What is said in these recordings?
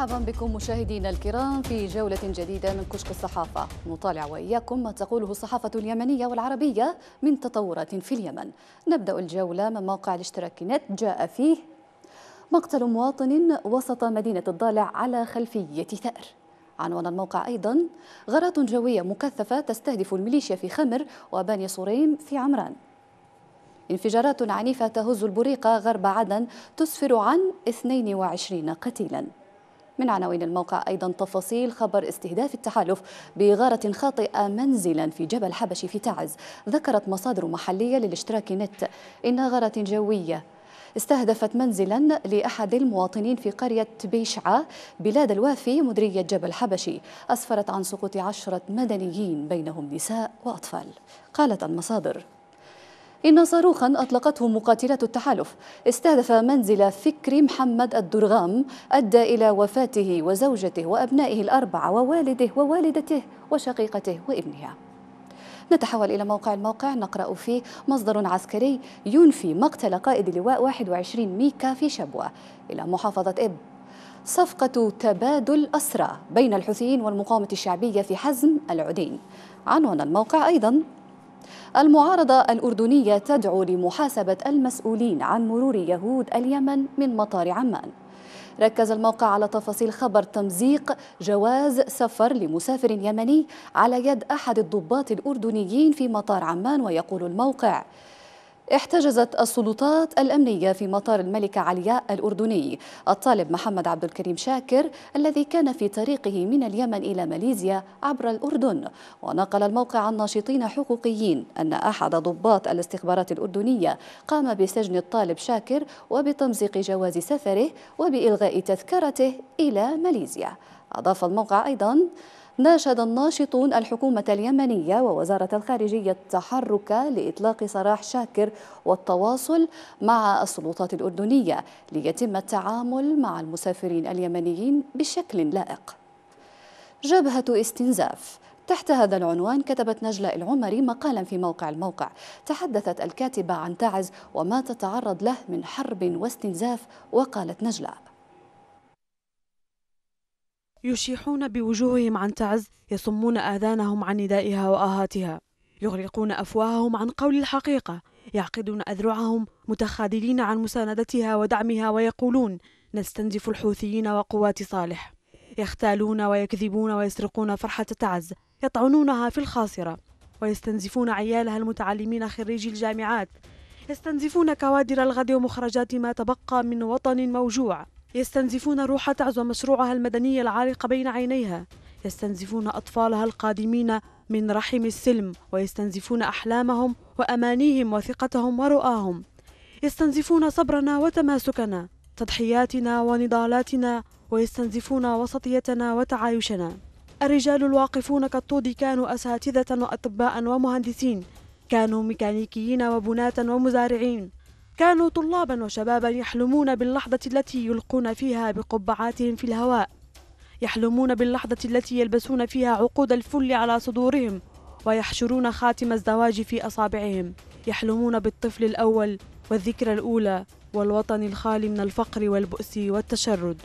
مرحبا بكم مشاهدينا الكرام في جولة جديدة من كشك الصحافة نطالع وإياكم ما تقوله الصحافة اليمنية والعربية من تطورات في اليمن نبدأ الجولة من موقع الاشتراك نت جاء فيه مقتل مواطن وسط مدينة الضالع على خلفية ثأر عنوان الموقع أيضا غارات جوية مكثفة تستهدف الميليشيا في خمر وباني صريم في عمران انفجارات عنيفة تهز البريقة غرب عدن تسفر عن 22 قتيلاً من عناوين الموقع أيضا تفاصيل خبر استهداف التحالف بغارة خاطئة منزلا في جبل حبشي في تعز ذكرت مصادر محلية للاشتراك نت إن غارة جوية استهدفت منزلا لأحد المواطنين في قرية بيشعة بلاد الوافي مديرية جبل حبشي أسفرت عن سقوط عشرة مدنيين بينهم نساء وأطفال قالت المصادر إن صاروخا أطلقته مقاتلات التحالف استهدف منزل فكري محمد الدرغام أدى إلى وفاته وزوجته وأبنائه الأربعة ووالده ووالدته وشقيقته وابنها نتحول إلى موقع الموقع نقرأ فيه مصدر عسكري ينفي مقتل قائد لواء 21 ميكا في شبوة إلى محافظة إب صفقة تبادل أسرى بين الحوثيين والمقاومة الشعبية في حزم العدين عنوان الموقع أيضا المعارضة الأردنية تدعو لمحاسبة المسؤولين عن مرور يهود اليمن من مطار عمان ركز الموقع على تفاصيل خبر تمزيق جواز سفر لمسافر يمني على يد أحد الضباط الأردنيين في مطار عمان ويقول الموقع احتجزت السلطات الأمنية في مطار الملكة علياء الأردني الطالب محمد عبد الكريم شاكر الذي كان في طريقه من اليمن إلى ماليزيا عبر الأردن ونقل الموقع عن ناشطين حقوقيين أن أحد ضباط الاستخبارات الأردنية قام بسجن الطالب شاكر وبتمزيق جواز سفره وبإلغاء تذكرته إلى ماليزيا أضاف الموقع أيضا ناشد الناشطون الحكومة اليمنية ووزارة الخارجية التحرك لإطلاق سراح شاكر والتواصل مع السلطات الأردنية ليتم التعامل مع المسافرين اليمنيين بشكل لائق جبهة استنزاف تحت هذا العنوان كتبت نجلاء العمري مقالا في موقع الموقع تحدثت الكاتبة عن تعز وما تتعرض له من حرب واستنزاف وقالت نجلاء يشيحون بوجوههم عن تعز يصمون آذانهم عن ندائها وآهاتها يغلقون أفواههم عن قول الحقيقة يعقدون أذرعهم متخاذلين عن مساندتها ودعمها ويقولون نستنزف الحوثيين وقوات صالح يختالون ويكذبون ويسرقون فرحة تعز يطعنونها في الخاصرة ويستنزفون عيالها المتعلمين خريجي الجامعات يستنزفون كوادر الغد ومخرجات ما تبقى من وطن موجوع يستنزفون روح تعزو مشروعها المدني العالق بين عينيها يستنزفون أطفالها القادمين من رحم السلم ويستنزفون أحلامهم وأمانيهم وثقتهم ورؤاهم يستنزفون صبرنا وتماسكنا تضحياتنا ونضالاتنا ويستنزفون وسطيتنا وتعايشنا الرجال الواقفون كالطود كانوا أساتذة وأطباء ومهندسين كانوا ميكانيكيين وبناة ومزارعين كانوا طلابا وشبابا يحلمون باللحظة التي يلقون فيها بقبعاتهم في الهواء يحلمون باللحظة التي يلبسون فيها عقود الفل على صدورهم ويحشرون خاتم الزواج في أصابعهم يحلمون بالطفل الأول والذكرى الأولى والوطن الخالي من الفقر والبؤس والتشرد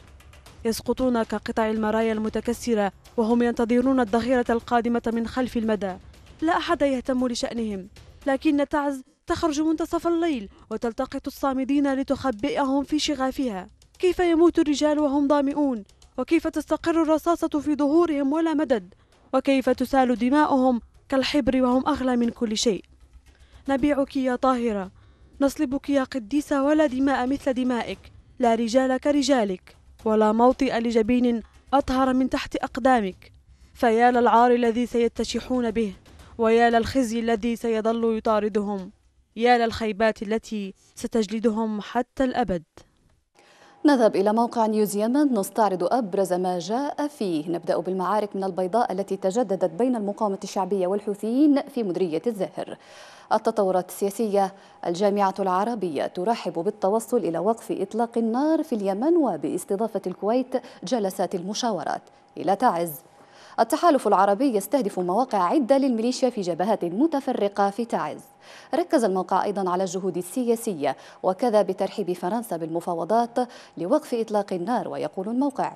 يسقطون كقطع المرايا المتكسرة وهم ينتظرون الظهيرة القادمة من خلف المدى لا أحد يهتم لشأنهم لكن تعز تخرج منتصف الليل وتلتقط الصامدين لتخبئهم في شغافها كيف يموت الرجال وهم ظامئون وكيف تستقر الرصاصة في ظهورهم ولا مدد وكيف تسال دماؤهم كالحبر وهم أغلى من كل شيء نبيعك يا طاهرة نصلبك يا قديسة ولا دماء مثل دمائك لا رجال كرجالك ولا موطئ لجبين أطهر من تحت أقدامك فيا للعار الذي سيتشحون به ويا للخزي الذي سيظل يطاردهم يا للخيبات التي ستجلدهم حتى الأبد نذهب إلى موقع نيوز يمن نستعرض أبرز ما جاء فيه نبدأ بالمعارك من البيضاء التي تجددت بين المقاومة الشعبية والحوثيين في مدرية الزاهر التطورات السياسية الجامعة العربية ترحب بالتوصل إلى وقف إطلاق النار في اليمن وباستضافة الكويت جلسات المشاورات إلى تعز التحالف العربي يستهدف مواقع عدة للميليشيا في جبهات متفرقة في تعز ركز الموقع أيضا على الجهود السياسية وكذا بترحيب فرنسا بالمفاوضات لوقف إطلاق النار ويقول الموقع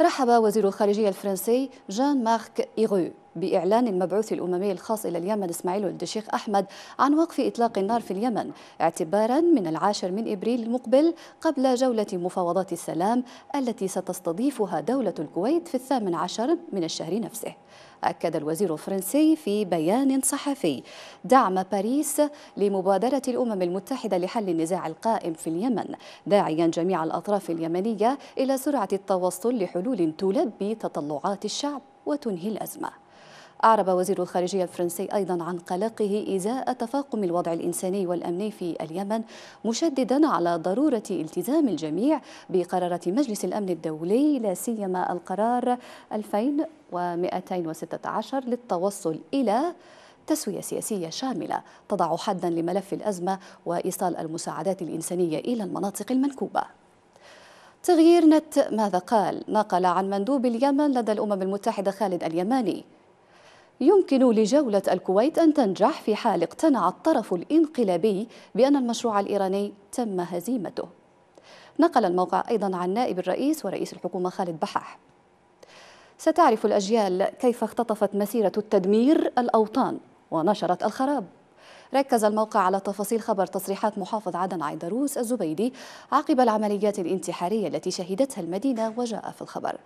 رحب وزير الخارجية الفرنسي جان مارك إيغو بإعلان المبعوث الأممي الخاص إلى اليمن إسماعيل ولد الشيخ أحمد عن وقف إطلاق النار في اليمن اعتبارا من العاشر من إبريل المقبل قبل جولة مفاوضات السلام التي ستستضيفها دولة الكويت في الثامن عشر من الشهر نفسه أكد الوزير الفرنسي في بيان صحفي دعم باريس لمبادرة الأمم المتحدة لحل النزاع القائم في اليمن داعيا جميع الأطراف اليمنية إلى سرعة التوصل لحلول تلبي تطلعات الشعب وتنهي الأزمة أعرب وزير الخارجية الفرنسي أيضا عن قلقه إزاء تفاقم الوضع الإنساني والأمني في اليمن مشددا على ضرورة التزام الجميع بقرارات مجلس الأمن الدولي لا سيما القرار 2216 للتوصل إلى تسوية سياسية شاملة تضع حدا لملف الأزمة وإيصال المساعدات الإنسانية إلى المناطق المنكوبة تغيير نت ماذا قال نقل عن مندوب اليمن لدى الأمم المتحدة خالد اليماني يمكن لجولة الكويت أن تنجح في حال اقتنع الطرف الانقلابي بأن المشروع الإيراني تم هزيمته نقل الموقع أيضا عن نائب الرئيس ورئيس الحكومة خالد بحاح ستعرف الأجيال كيف اختطفت مسيرة التدمير الأوطان ونشرت الخراب ركز الموقع على تفاصيل خبر تصريحات محافظ عدن عيدروس الزبيدي عقب العمليات الانتحارية التي شهدتها المدينة وجاء في الخبر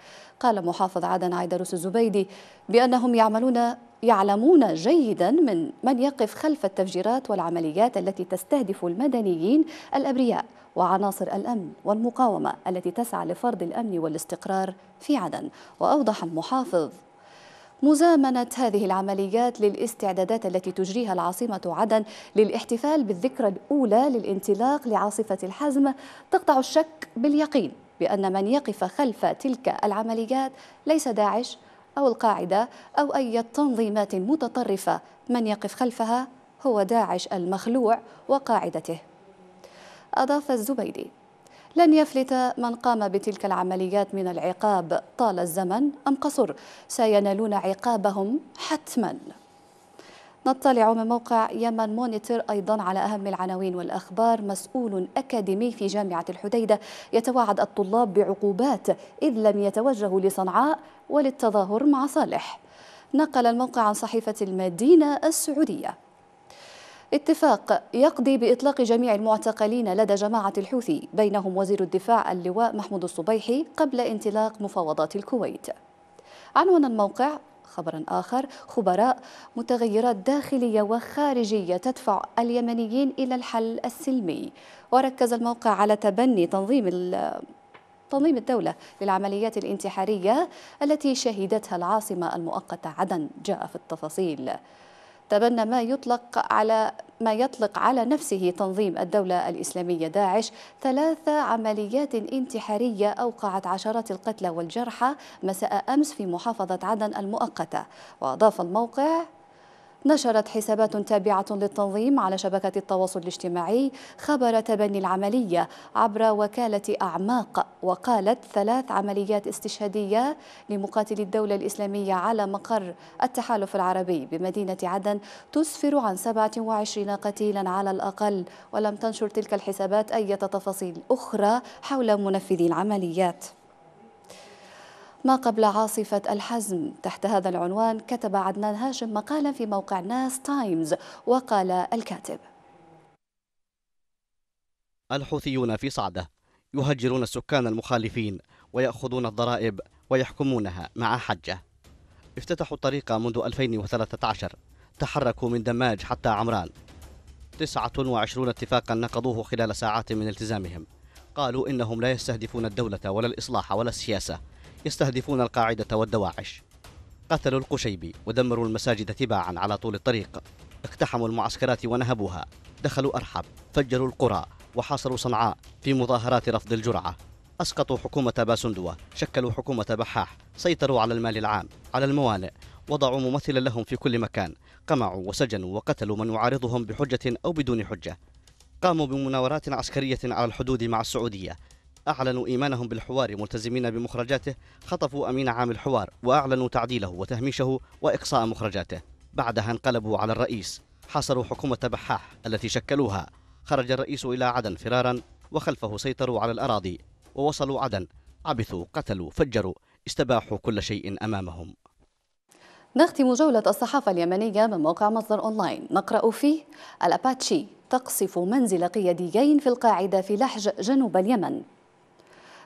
قال محافظ عدن عيدروس الزبيدي بأنهم يعملون يعلمون جيدا من من يقف خلف التفجيرات والعمليات التي تستهدف المدنيين الأبرياء وعناصر الأمن والمقاومة التي تسعى لفرض الأمن والاستقرار في عدن وأوضح المحافظ مزامنة هذه العمليات للاستعدادات التي تجريها العاصمة عدن للاحتفال بالذكرى الأولى للانطلاق لعاصفة الحزم تقطع الشك باليقين بأن من يقف خلف تلك العمليات ليس داعش أو القاعدة أو أي تنظيمات متطرفة من يقف خلفها هو داعش المخلوع وقاعدته أضاف الزبيدي لن يفلت من قام بتلك العمليات من العقاب طال الزمن أم قصر سينالون عقابهم حتماً نطلع من موقع يمن مونيتور أيضا على أهم العناوين والأخبار مسؤول أكاديمي في جامعة الحديدة يتوعد الطلاب بعقوبات إذ لم يتوجهوا لصنعاء وللتظاهر مع صالح نقل الموقع عن صحيفة المدينة السعودية اتفاق يقضي بإطلاق جميع المعتقلين لدى جماعة الحوثي بينهم وزير الدفاع اللواء محمود الصبيحي قبل انطلاق مفاوضات الكويت عنوان الموقع خبرا آخر خبراء متغيرات داخلية وخارجية تدفع اليمنيين إلى الحل السلمي وركز الموقع على تبني تنظيم تنظيم الدولة للعمليات الانتحارية التي شهدتها العاصمة المؤقتة عدن جاء في التفاصيل تبنى ما يطلق على ما يطلق على نفسه تنظيم الدولة الإسلامية داعش ثلاث عمليات انتحارية أوقعت عشرات القتلى والجرحى مساء أمس في محافظة عدن المؤقتة وأضاف الموقع نشرت حسابات تابعة للتنظيم على شبكة التواصل الاجتماعي خبر تبني العملية عبر وكالة أعماق وقالت ثلاث عمليات استشهادية لمقاتلي الدولة الإسلامية على مقر التحالف العربي بمدينة عدن تسفر عن 27 قتيلا على الأقل ولم تنشر تلك الحسابات أي تفاصيل أخرى حول منفذي العمليات ما قبل عاصفة الحزم تحت هذا العنوان كتب عدنان هاشم مقالا في موقع ناس تايمز وقال الكاتب الحوثيون في صعدة يهجرون السكان المخالفين ويأخذون الضرائب ويحكمونها مع حجة افتتحوا الطريق منذ 2013 تحركوا من دماج حتى عمران 29 اتفاقا نقضوه خلال ساعات من التزامهم قالوا إنهم لا يستهدفون الدولة ولا الإصلاح ولا السياسة يستهدفون القاعدة والدواعش قتلوا القشيبي ودمروا المساجد تباعا على طول الطريق اقتحموا المعسكرات ونهبوها دخلوا أرحب فجروا القرى وحاصروا صنعاء في مظاهرات رفض الجرعة أسقطوا حكومة باسندوة شكلوا حكومة بحاح سيطروا على المال العام على الموانئ وضعوا ممثلا لهم في كل مكان قمعوا وسجنوا وقتلوا من يعارضهم بحجة أو بدون حجة قاموا بمناورات عسكرية على الحدود مع السعودية أعلنوا إيمانهم بالحوار ملتزمين بمخرجاته خطفوا أمين عام الحوار وأعلنوا تعديله وتهميشه وإقصاء مخرجاته بعدها انقلبوا على الرئيس حاصروا حكومة بحاح التي شكلوها خرج الرئيس إلى عدن فرارا وخلفه سيطروا على الأراضي ووصلوا عدن عبثوا قتلوا فجروا استباحوا كل شيء أمامهم نختم جولة الصحافة اليمنية من موقع مصدر أونلاين نقرأ فيه الأباتشي تقصف منزل قياديين في القاعدة في لحج جنوب اليمن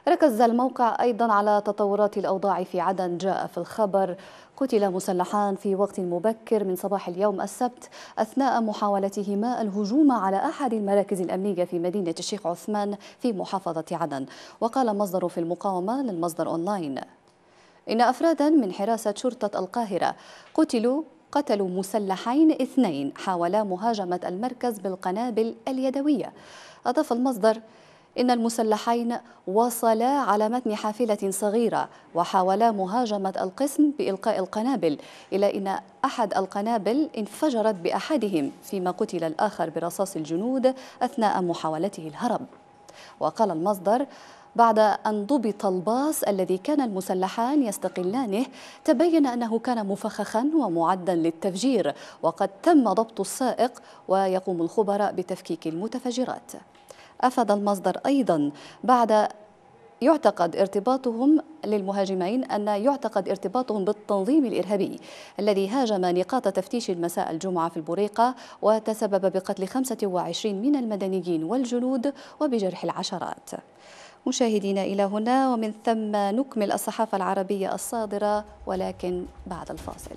ركز الموقع أيضا على تطورات الأوضاع في عدن جاء في الخبر قتل مسلحان في وقت مبكر من صباح اليوم السبت أثناء محاولتهما الهجوم على أحد المراكز الأمنية في مدينة الشيخ عثمان في محافظة عدن وقال مصدر في المقاومة للمصدر أونلاين إن أفرادا من حراسة شرطة القاهرة قتلوا قتلوا مسلحين اثنين حاولا مهاجمة المركز بالقنابل اليدوية أضاف المصدر إن المسلحين وصلا على متن حافلة صغيرة وحاولا مهاجمة القسم بإلقاء القنابل إلى أن أحد القنابل انفجرت بأحدهم فيما قتل الآخر برصاص الجنود أثناء محاولته الهرب وقال المصدر بعد أن ضبط الباص الذي كان المسلحان يستقلانه تبين أنه كان مفخخا ومعدا للتفجير وقد تم ضبط السائق ويقوم الخبراء بتفكيك المتفجرات أفاد المصدر أيضا بعد يعتقد ارتباطهم للمهاجمين أن يعتقد ارتباطهم بالتنظيم الإرهابي الذي هاجم نقاط تفتيش مساء الجمعة في البريقه وتسبب بقتل 25 من المدنيين والجنود وبجرح العشرات مشاهدينا إلى هنا ومن ثم نكمل الصحافة العربية الصادرة ولكن بعد الفاصل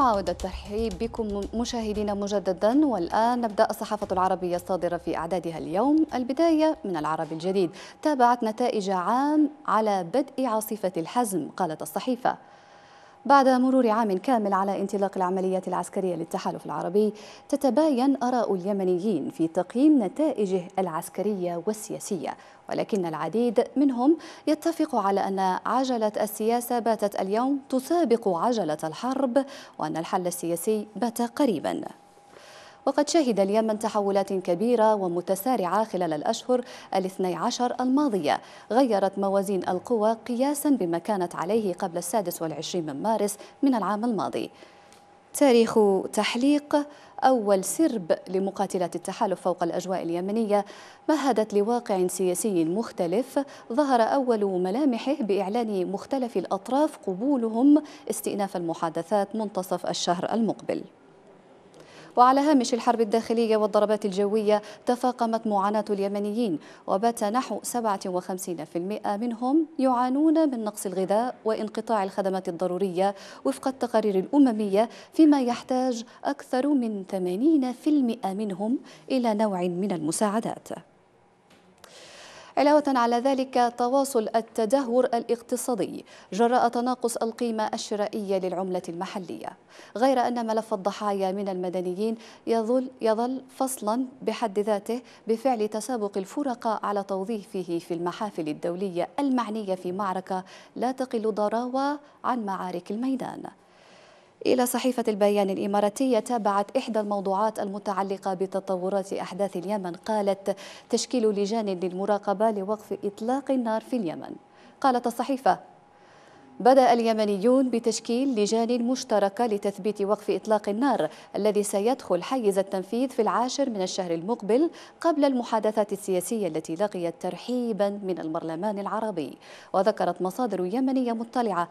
نعاود الترحيب بكم مشاهدينا مجددا والآن نبدأ الصحافة العربية الصادرة في أعدادها اليوم البداية من العرب الجديد تابعت نتائج عام على بدء عاصفة الحزم قالت الصحيفة بعد مرور عام كامل على انطلاق العمليات العسكرية للتحالف العربي تتباين آراء اليمنيين في تقييم نتائجه العسكرية والسياسية ولكن العديد منهم يتفق على أن عجلة السياسة باتت اليوم تسابق عجلة الحرب وأن الحل السياسي بات قريباً وقد شهد اليمن تحولات كبيرة ومتسارعة خلال الأشهر الاثني عشر الماضية غيرت موازين القوى قياسا بما كانت عليه قبل السادس والعشرين من مارس من العام الماضي تاريخ تحليق أول سرب لمقاتلات التحالف فوق الأجواء اليمنية مهدت لواقع سياسي مختلف ظهر أول ملامحه بإعلان مختلف الأطراف قبولهم استئناف المحادثات منتصف الشهر المقبل وعلى هامش الحرب الداخلية والضربات الجوية تفاقمت معاناة اليمنيين وبات نحو 57% منهم يعانون من نقص الغذاء وانقطاع الخدمات الضرورية وفق التقارير الأممية فيما يحتاج أكثر من 80% منهم إلى نوع من المساعدات علاوة على ذلك تواصل التدهور الاقتصادي جراء تناقص القيمة الشرائية للعملة المحلية غير أن ملف الضحايا من المدنيين يظل, يظل فصلا بحد ذاته بفعل تسابق الفرقاء على توظيفه في المحافل الدولية المعنية في معركة لا تقل ضراوة عن معارك الميدان إلى صحيفة البيان الإماراتية تابعت إحدى الموضوعات المتعلقة بتطورات أحداث اليمن قالت تشكيل لجان للمراقبة لوقف إطلاق النار في اليمن قالت الصحيفة بدأ اليمنيون بتشكيل لجان مشتركة لتثبيت وقف إطلاق النار الذي سيدخل حيز التنفيذ في العاشر من الشهر المقبل قبل المحادثات السياسية التي لقيت ترحيبا من البرلمان العربي وذكرت مصادر يمنية مطلعة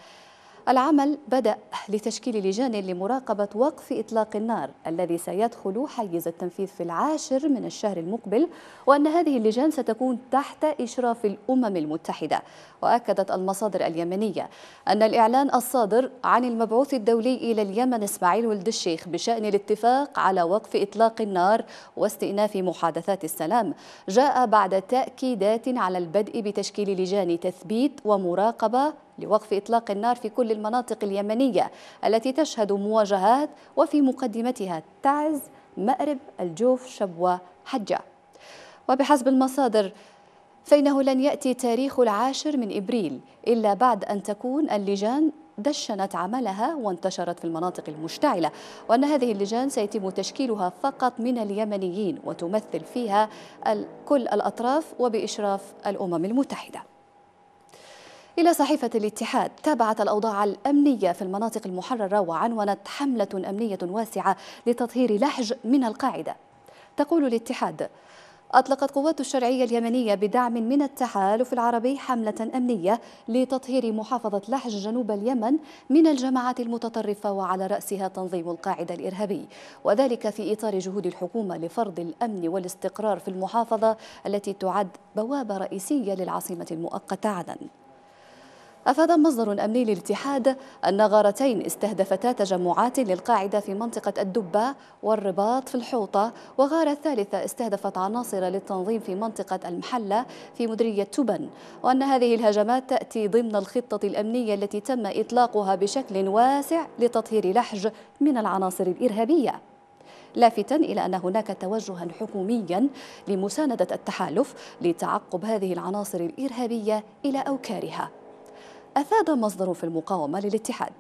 العمل بدأ لتشكيل لجان لمراقبة وقف إطلاق النار الذي سيدخل حيز التنفيذ في العاشر من الشهر المقبل وأن هذه اللجان ستكون تحت إشراف الأمم المتحدة وأكدت المصادر اليمنية أن الإعلان الصادر عن المبعوث الدولي إلى اليمن إسماعيل ولد الشيخ بشأن الاتفاق على وقف إطلاق النار واستئناف محادثات السلام جاء بعد تأكيدات على البدء بتشكيل لجان تثبيت ومراقبة لوقف إطلاق النار في كل المناطق اليمنية التي تشهد مواجهات وفي مقدمتها تعز مأرب الجوف شبوة حجة وبحسب المصادر فإنه لن يأتي تاريخ العاشر من إبريل إلا بعد أن تكون اللجان دشنت عملها وانتشرت في المناطق المشتعلة وأن هذه اللجان سيتم تشكيلها فقط من اليمنيين وتمثل فيها كل الأطراف وبإشراف الأمم المتحدة إلى صحيفة الاتحاد تابعت الأوضاع الأمنية في المناطق المحررة وعنونت حملة أمنية واسعة لتطهير لحج من القاعدة تقول الاتحاد أطلقت قوات الشرعية اليمنية بدعم من التحالف العربي حملة أمنية لتطهير محافظة لحج جنوب اليمن من الجماعات المتطرفة وعلى رأسها تنظيم القاعدة الإرهابي وذلك في إطار جهود الحكومة لفرض الأمن والاستقرار في المحافظة التي تعد بوابة رئيسية للعاصمة المؤقتة عدن أفاد مصدر أمني للاتحاد أن غارتين استهدفتا تجمعات للقاعدة في منطقة الدبة والرباط في الحوطة وغارة ثالثة استهدفت عناصر للتنظيم في منطقة المحلة في مديرية تبن وأن هذه الهجمات تأتي ضمن الخطة الأمنية التي تم إطلاقها بشكل واسع لتطهير لحج من العناصر الإرهابية لافتا إلى أن هناك توجها حكوميا لمساندة التحالف لتعقب هذه العناصر الإرهابية إلى أوكارها أفاد مصدر في المقاومة للاتحاد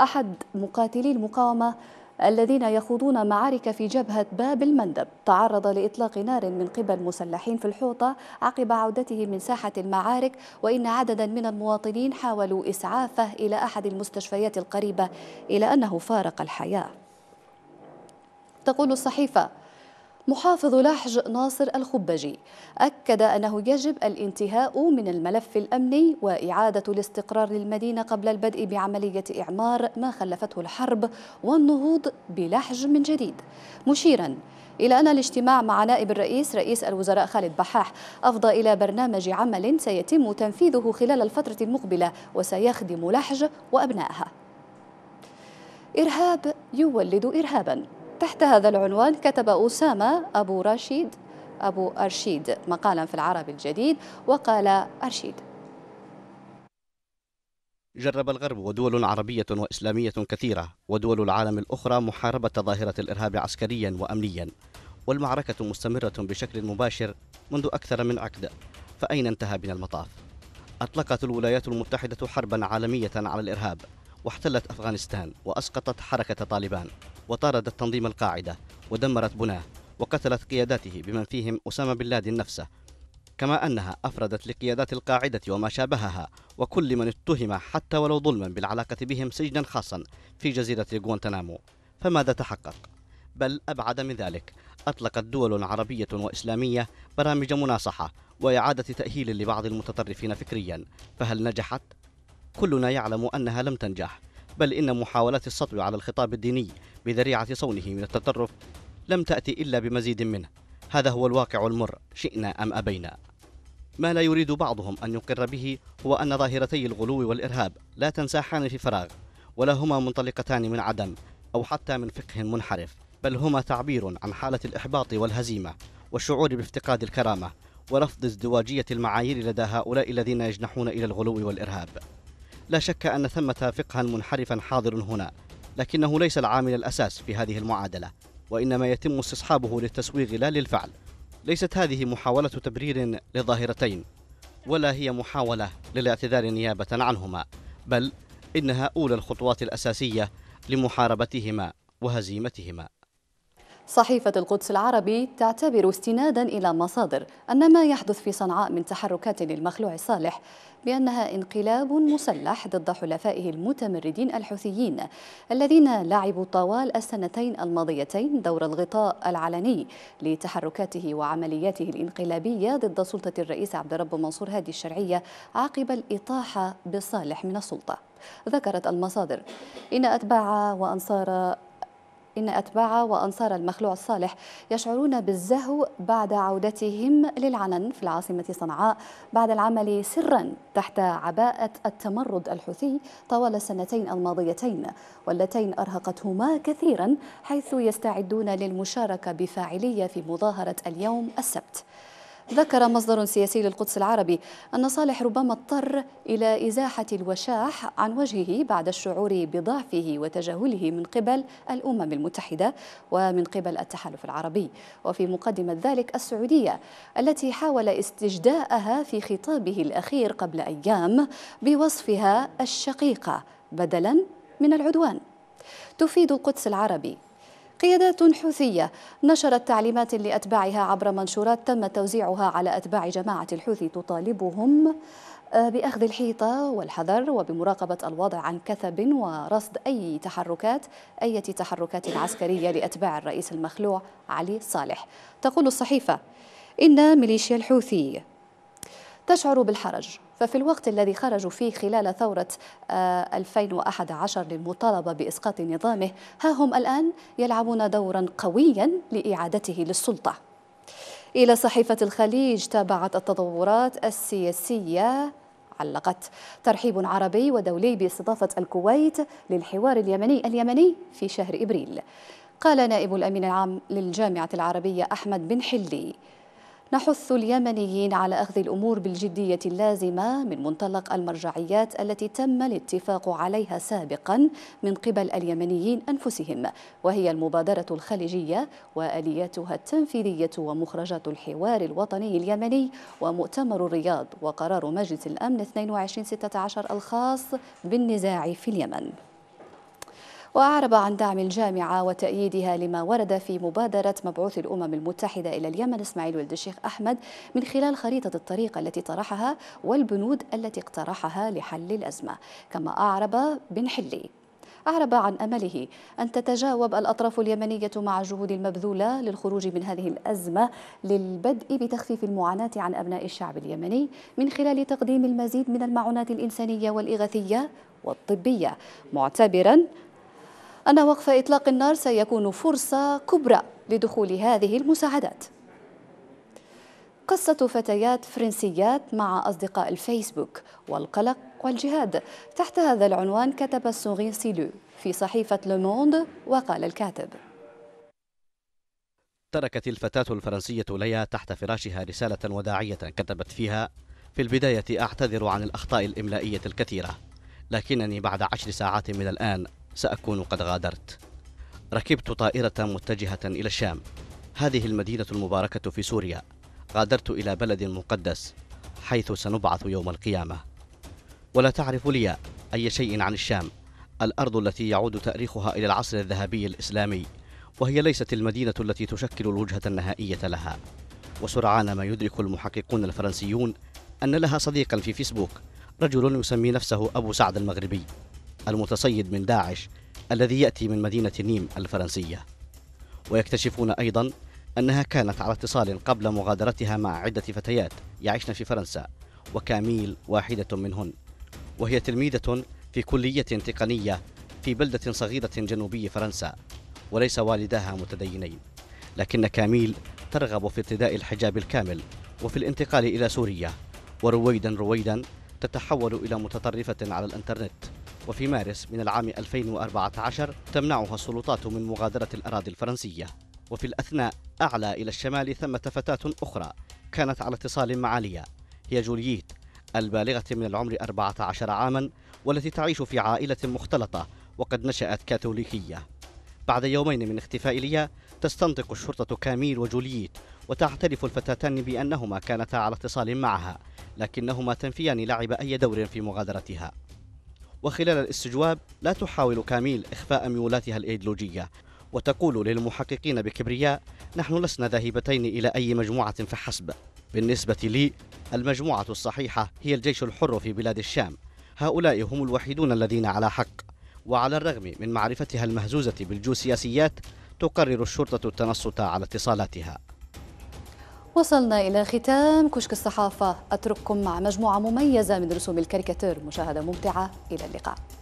أحد مقاتلي المقاومة الذين يخوضون معارك في جبهة باب المندب تعرض لإطلاق نار من قبل مسلحين في الحوطة عقب عودته من ساحة المعارك وإن عددا من المواطنين حاولوا إسعافه إلى أحد المستشفيات القريبة إلى أنه فارق الحياة تقول الصحيفة محافظ لحج ناصر الخبجي أكد أنه يجب الانتهاء من الملف الأمني وإعادة الاستقرار للمدينة قبل البدء بعملية إعمار ما خلفته الحرب والنهوض بلحج من جديد مشيراً إلى أن الاجتماع مع نائب الرئيس رئيس الوزراء خالد بحاح أفضى إلى برنامج عمل سيتم تنفيذه خلال الفترة المقبلة وسيخدم لحج وأبنائها إرهاب يولد إرهاباً تحت هذا العنوان كتب أسامة أبو رشيد أبو أرشيد مقالا في العرب الجديد وقال أرشيد جرب الغرب ودول عربية وإسلامية كثيرة ودول العالم الأخرى محاربة ظاهرة الإرهاب عسكريا وأمنيا والمعركة مستمرة بشكل مباشر منذ أكثر من عقد فأين انتهى بنا المطاف؟ أطلقت الولايات المتحدة حربا عالمية على الإرهاب واحتلت أفغانستان وأسقطت حركة طالبان وطاردت تنظيم القاعدة ودمرت بناه وقتلت قياداته بمن فيهم أسامة بن لادن نفسه كما أنها أفردت لقيادات القاعدة وما شابهها وكل من اتهم حتى ولو ظلما بالعلاقة بهم سجنا خاصا في جزيرة غوانتنامو فماذا تحقق؟ بل أبعد من ذلك أطلقت دول عربية وإسلامية برامج مناصحة وإعادة تأهيل لبعض المتطرفين فكريا فهل نجحت؟ كلنا يعلم أنها لم تنجح بل إن محاولات السطو على الخطاب الديني بذريعة صونه من التطرف لم تأتي إلا بمزيد منه هذا هو الواقع المر شئنا أم أبينا ما لا يريد بعضهم أن يقر به هو أن ظاهرتي الغلو والإرهاب لا تنساحان في فراغ ولا هما منطلقتان من عدم أو حتى من فقه منحرف بل هما تعبير عن حالة الإحباط والهزيمة والشعور بافتقاد الكرامة ورفض ازدواجية المعايير لدى هؤلاء الذين يجنحون إلى الغلو والإرهاب لا شك أن ثمة فقها منحرفا حاضر هنا لكنه ليس العامل الأساس في هذه المعادلة وإنما يتم استصحابه للتسويغ لا للفعل ليست هذه محاولة تبرير لظاهرتين ولا هي محاولة للاعتذار نيابة عنهما بل إنها أولى الخطوات الأساسية لمحاربتهما وهزيمتهما صحيفة القدس العربي تعتبر استنادا إلى مصادر أن ما يحدث في صنعاء من تحركات للمخلوع صالح بأنها انقلاب مسلح ضد حلفائه المتمردين الحوثيين الذين لعبوا طوال السنتين الماضيتين دور الغطاء العلني لتحركاته وعملياته الانقلابية ضد سلطة الرئيس عبد الرب منصور هادي الشرعية عقب الإطاحة بصالح من السلطة ذكرت المصادر إن أتباع وأنصار إن أتباع وأنصار المخلوع الصالح يشعرون بالزهو بعد عودتهم للعلن في العاصمة صنعاء بعد العمل سرا تحت عباءة التمرد الحوثي طوال السنتين الماضيتين واللتين أرهقتهما كثيرا حيث يستعدون للمشاركة بفاعلية في مظاهرة اليوم السبت ذكر مصدر سياسي للقدس العربي أن صالح ربما اضطر إلى إزاحة الوشاح عن وجهه بعد الشعور بضعفه وتجاهله من قبل الأمم المتحدة ومن قبل التحالف العربي وفي مقدمة ذلك السعودية التي حاول استجداءها في خطابه الأخير قبل أيام بوصفها الشقيقة بدلا من العدوان تفيد القدس العربي قيادات حوثية نشرت تعليمات لأتباعها عبر منشورات تم توزيعها على أتباع جماعة الحوثي تطالبهم آه، بأخذ الحيطة والحذر وبمراقبة الوضع عن كثب ورصد أي تحركات أي تحركات عسكرية لأتباع الرئيس المخلوع علي صالح تقول الصحيفة إن ميليشيا الحوثي تشعر بالحرج ففي الوقت الذي خرجوا فيه خلال ثورة 2011 آه، للمطالبة بإسقاط نظامه ها هم الآن يلعبون دورا قويا لإعادته للسلطة إلى صحيفة الخليج تابعت التطورات السياسية علقت ترحيب عربي ودولي باستضافة الكويت للحوار اليمني اليمني في شهر إبريل قال نائب الأمين العام للجامعة العربية أحمد بن حلي نحث اليمنيين على أخذ الأمور بالجدية اللازمة من منطلق المرجعيات التي تم الاتفاق عليها سابقا من قبل اليمنيين أنفسهم وهي المبادرة الخليجية وآلياتها التنفيذية ومخرجات الحوار الوطني اليمني ومؤتمر الرياض وقرار مجلس الأمن 2216 الخاص بالنزاع في اليمن وأعرب عن دعم الجامعة وتأييدها لما ورد في مبادرة مبعوث الأمم المتحدة إلى اليمن إسماعيل ولد الشيخ أحمد من خلال خريطة الطريق التي طرحها والبنود التي اقترحها لحل الأزمة كما أعرب بن حلي أعرب عن أمله أن تتجاوب الأطراف اليمنية مع الجهود المبذولة للخروج من هذه الأزمة للبدء بتخفيف المعاناة عن أبناء الشعب اليمني من خلال تقديم المزيد من المعونات الإنسانية والإغاثية والطبية معتبرا أن وقف إطلاق النار سيكون فرصة كبرى لدخول هذه المساعدات قصة فتيات فرنسيات مع أصدقاء الفيسبوك والقلق والجهاد تحت هذا العنوان كتب سورين سيلو في صحيفة لوموند وقال الكاتب تركت الفتاة الفرنسية ليا تحت فراشها رسالة وداعية كتبت فيها في البداية أعتذر عن الأخطاء الإملائية الكثيرة لكنني بعد عشر ساعات من الآن سأكون قد غادرت ركبت طائرة متجهة إلى الشام هذه المدينة المباركة في سوريا غادرت إلى بلد مقدس حيث سنبعث يوم القيامة ولا تعرف لي أي شيء عن الشام الأرض التي يعود تأريخها إلى العصر الذهبي الإسلامي وهي ليست المدينة التي تشكل الوجهة النهائية لها وسرعان ما يدرك المحققون الفرنسيون أن لها صديقا في فيسبوك رجل يسمي نفسه أبو سعد المغربي المتصيد من داعش الذي يأتي من مدينة نيم الفرنسية ويكتشفون أيضا أنها كانت على اتصال قبل مغادرتها مع عدة فتيات يعيشن في فرنسا وكاميل واحدة منهن وهي تلميذة في كلية تقنية في بلدة صغيرة جنوبي فرنسا وليس والداها متدينين لكن كاميل ترغب في ارتداء الحجاب الكامل وفي الانتقال إلى سوريا ورويدا رويدا تتحول إلى متطرفة على الإنترنت وفي مارس من العام 2014 تمنعها السلطات من مغادرة الأراضي الفرنسية وفي الأثناء أعلى إلى الشمال ثمة فتاة أخرى كانت على اتصال مع ليا هي جولييت البالغة من العمر 14 عاما والتي تعيش في عائلة مختلطة وقد نشأت كاثوليكية بعد يومين من اختفاء ليا تستنطق الشرطة كاميل وجولييت وتعترف الفتاتان بأنهما كانتا على اتصال معها لكنهما تنفيان لعب أي دور في مغادرتها وخلال الاستجواب لا تحاول كاميل إخفاء ميولاتها الإيديولوجية وتقول للمحققين بكبرياء نحن لسنا ذاهبتين إلى أي مجموعة فحسب بالنسبة لي المجموعة الصحيحة هي الجيش الحر في بلاد الشام هؤلاء هم الوحيدون الذين على حق وعلى الرغم من معرفتها المهزوزة بالجوسياسيات تقرر الشرطة التنصت على اتصالاتها وصلنا إلى ختام كشك الصحافة أترككم مع مجموعة مميزة من رسوم الكاريكاتير مشاهدة ممتعة إلى اللقاء